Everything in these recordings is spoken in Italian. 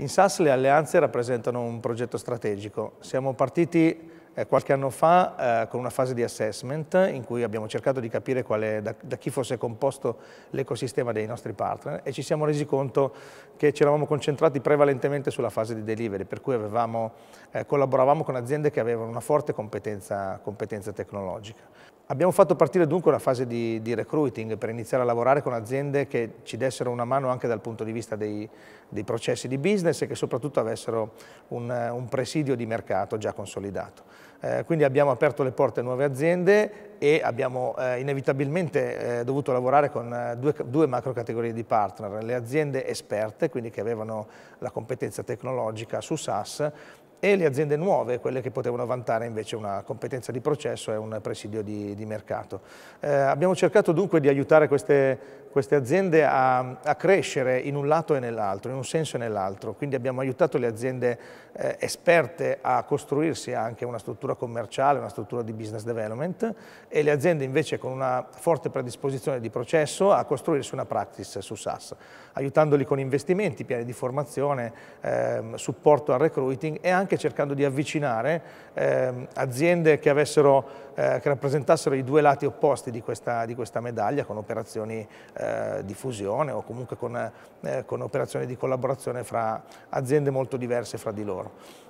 In SAS le alleanze rappresentano un progetto strategico. Siamo partiti eh, qualche anno fa eh, con una fase di assessment in cui abbiamo cercato di capire è, da, da, chi fosse composto l'ecosistema dei nostri partner e ci siamo resi conto che ci eravamo concentrati prevalentemente sulla fase di delivery, per cui avevamo, eh, collaboravamo con aziende che avevano una forte competenza, competenza tecnologica. Abbiamo fatto partire dunque la fase di, di, recruiting per iniziare a lavorare con aziende che ci dessero una mano anche dal punto di vista dei, dei processi di business e che soprattutto avessero un, un presidio di mercato già consolidato. Eh, quindi abbiamo aperto le porte a nuove aziende e abbiamo eh, inevitabilmente eh, dovuto lavorare con eh, due, due macro categorie di partner, le aziende esperte, quindi che avevano la competenza tecnologica su SaaS, e le aziende nuove, quelle che potevano vantare invece una competenza di processo e un presidio di, di mercato. Eh, abbiamo cercato dunque di aiutare queste, queste aziende a, a, crescere in un lato e nell'altro, in un senso e nell'altro, quindi abbiamo aiutato le aziende eh, esperte a costruirsi anche una struttura struttura commerciale, una struttura di business development e le aziende invece con una forte predisposizione di processo a costruirsi una practice su SaaS, aiutandoli con investimenti, piani di formazione, ehm, supporto al recruiting e anche cercando di avvicinare ehm, aziende che, avessero, eh, che, rappresentassero i due lati opposti di questa, di questa medaglia con operazioni eh, di fusione o comunque con, eh, con operazioni di collaborazione fra aziende molto diverse fra di loro.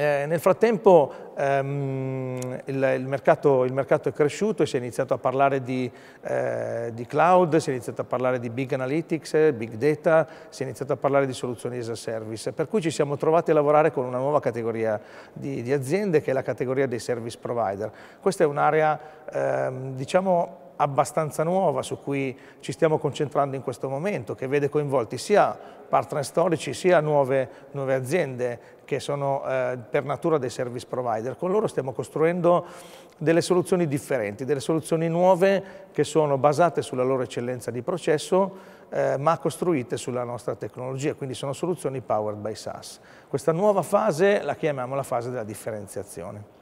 Eh, nel frattempo ehm, il, il, mercato, il, mercato, è cresciuto e si è iniziato a parlare di, eh, di, cloud, si è iniziato a parlare di big analytics, big data, si è iniziato a parlare di soluzioni as a service, per cui ci siamo trovati a lavorare con una nuova categoria di, di aziende che è la categoria dei service provider. Questa è un'area ehm, diciamo abbastanza nuova su cui ci stiamo concentrando in questo momento, che vede coinvolti sia partner storici sia nuove, nuove aziende che sono eh, per natura dei service provider. Con loro stiamo costruendo delle soluzioni differenti, delle soluzioni nuove che sono basate sulla loro eccellenza di processo eh, ma costruite sulla nostra tecnologia, quindi sono soluzioni powered by SaaS. Questa nuova fase la chiamiamo la fase della differenziazione.